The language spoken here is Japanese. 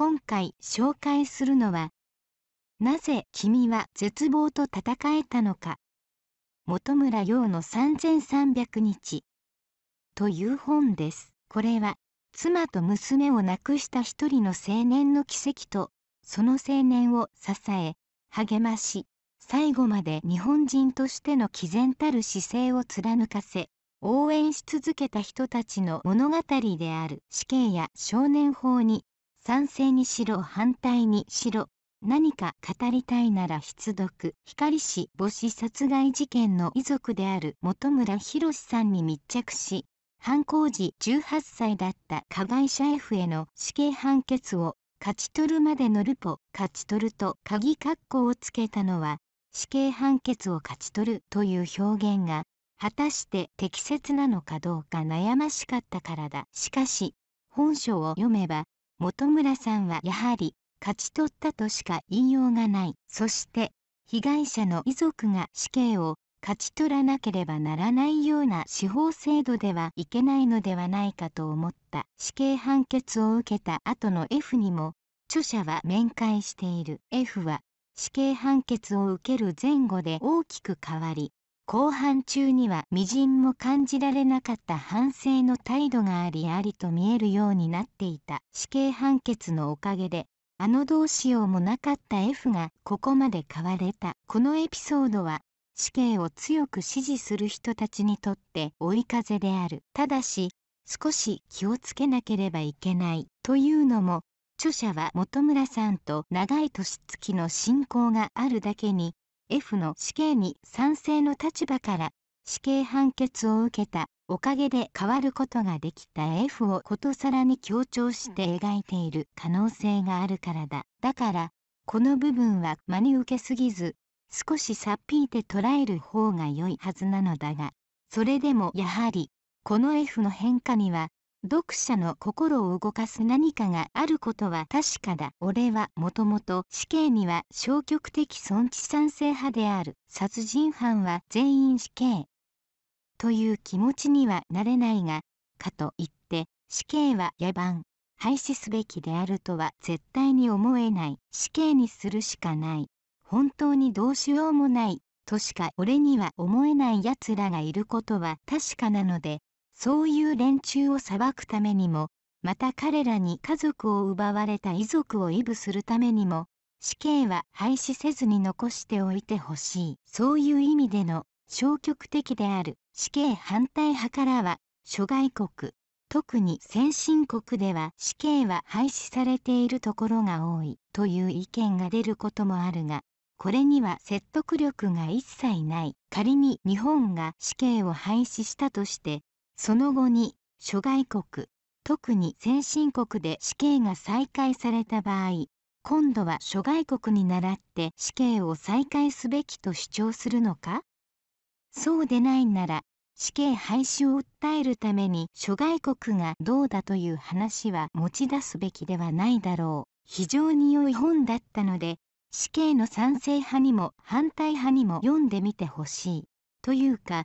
今回紹介するのは「なぜ君は絶望と戦えたのか」本村陽の3300日という本です。これは妻と娘を亡くした一人の青年の奇跡とその青年を支え励まし最後まで日本人としての毅然たる姿勢を貫かせ応援し続けた人たちの物語である死刑や少年法に賛成にしろ反対にしろ何か語りたいなら必読光氏母子殺害事件の遺族である本村博さんに密着し犯行時18歳だった加害者 F への死刑判決を勝ち取るまでのルポ勝ち取ると鍵括弧をつけたのは死刑判決を勝ち取るという表現が果たして適切なのかどうか悩ましかったからだしかし本書を読めば本村さんはやはり勝ち取ったとしか言いようがないそして被害者の遺族が死刑を勝ち取らなければならないような司法制度ではいけないのではないかと思った死刑判決を受けた後の F にも著者は面会している F は死刑判決を受ける前後で大きく変わり後半中には微塵も感じられなかった反省の態度がありありと見えるようになっていた死刑判決のおかげであのどうしようもなかった F がここまで変われたこのエピソードは死刑を強く支持する人たちにとって追い風であるただし少し気をつけなければいけないというのも著者は本村さんと長い年月の親交があるだけに F の死刑に賛成の立場から死刑判決を受けたおかげで変わることができた F をことさらに強調して描いている可能性があるからだ。だから、この部分は真に受けすぎず、少しさっぴいて捉える方が良いはずなのだが、それでもやはり、この F の変化には読者の心を動かす何かがあることは確かだ俺はもともと死刑には消極的尊知賛成派である殺人犯は全員死刑という気持ちにはなれないがかといって死刑は野蛮廃止すべきであるとは絶対に思えない死刑にするしかない本当にどうしようもないとしか俺には思えない奴らがいることは確かなのでそういう連中を裁くためにも、また彼らに家族を奪われた遺族を遺舞するためにも、死刑は廃止せずに残しておいてほしい。そういう意味での消極的である死刑反対派からは、諸外国、特に先進国では死刑は廃止されているところが多いという意見が出ることもあるが、これには説得力が一切ない。仮に日本が死刑を廃止したとして、その後に諸外国特に先進国で死刑が再開された場合今度は諸外国に倣って死刑を再開すべきと主張するのかそうでないなら死刑廃止を訴えるために諸外国がどうだという話は持ち出すべきではないだろう非常に良い本だったので死刑の賛成派にも反対派にも読んでみてほしいというか